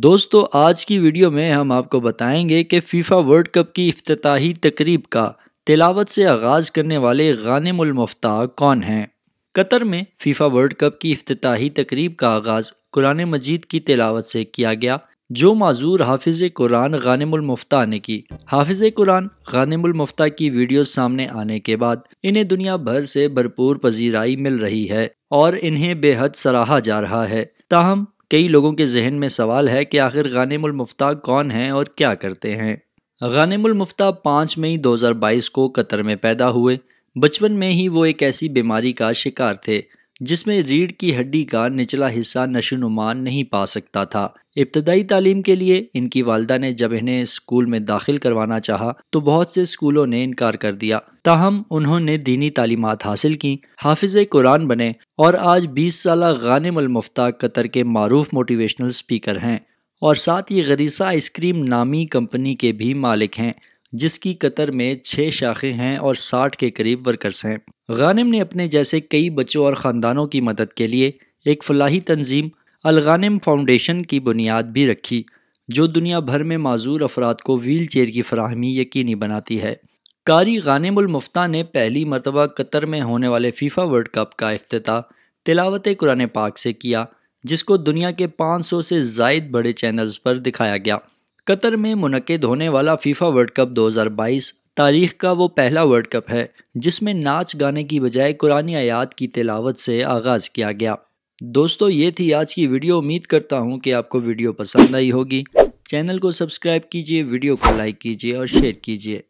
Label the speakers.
Speaker 1: दोस्तों आज की वीडियो में हम आपको बताएंगे कि फीफा वर्ल्ड कप की अफ्ताही तकरीब का तिलावत से आगाज़ करने वाले गानमफ्ता कौन हैं कतर में फीफा वर्ल्ड कप की अफ्ताही तकरीब का आगाज़ कुरान मजीद की तिलावत से किया गया जो माजूर हाफिज़ कुरान गानमफ्ता ने की हाफिज़ कुरान गानमफ्ता की वीडियो सामने आने के बाद इन्हें दुनिया भर से भरपूर पजीराई मिल रही है और इन्हें बेहद सराहा जा रहा है ताहम कई लोगों के जहन में सवाल है कि आखिर गानिमुलमफ्ता कौन हैं और क्या करते हैं गानिमुलमफ्ता पाँच मई 2022 को कतर में पैदा हुए बचपन में ही वो एक ऐसी बीमारी का शिकार थे जिसमें रीढ़ की हड्डी का निचला हिस्सा नशोनुमान नहीं पा सकता था इब्तदाई तालीम के लिए इनकी वालदा ने जब इन्हें स्कूल में दाखिल करवाना चाहा तो बहुत से स्कूलों ने इनकार कर दिया ताहम उन्होंने दीनी तालीमत हासिल की हाफिज कुरान बने और आज बीस साल गानिमलमफ्ता कतर के मरूफ मोटिवेशनल स्पीकर हैं और साथ ही गरीसा आइसक्रीम नामी कंपनी के भी मालिक हैं जिसकी कतर में छः शाखें हैं और साठ के करीब वर्कर्स हैं गानिम ने अपने जैसे कई बच्चों और ख़ानदानों की मदद के लिए एक फलाही तंजीम अलगानिम फाउंडेशन की बुनियाद भी रखी जो दुनिया भर में माजूर अफराद को व्हील चेयर की फ्राहमी यकीनी बनाती है कारी गानिमुल मुफ्ता ने पहली मरतबा कतर में होने वाले फीफा वर्ल्ड कप का अफ्ताह तिलावत कुरान पाक से किया जिसको दुनिया के 500 से जायद बड़े चैनल्स पर दिखाया गया कतर में मनकद होने वाला फीफा वर्ल्ड कप 2022 तारीख का वो पहला वर्ल्ड कप है जिसमें नाच गाने की बजाय कुरानी आयात की तिलावत से आगाज़ किया गया दोस्तों ये थी आज की वीडियो उम्मीद करता हूँ कि आपको वीडियो पसंद आई होगी चैनल को सब्सक्राइब कीजिए वीडियो को लाइक कीजिए और शेयर कीजिए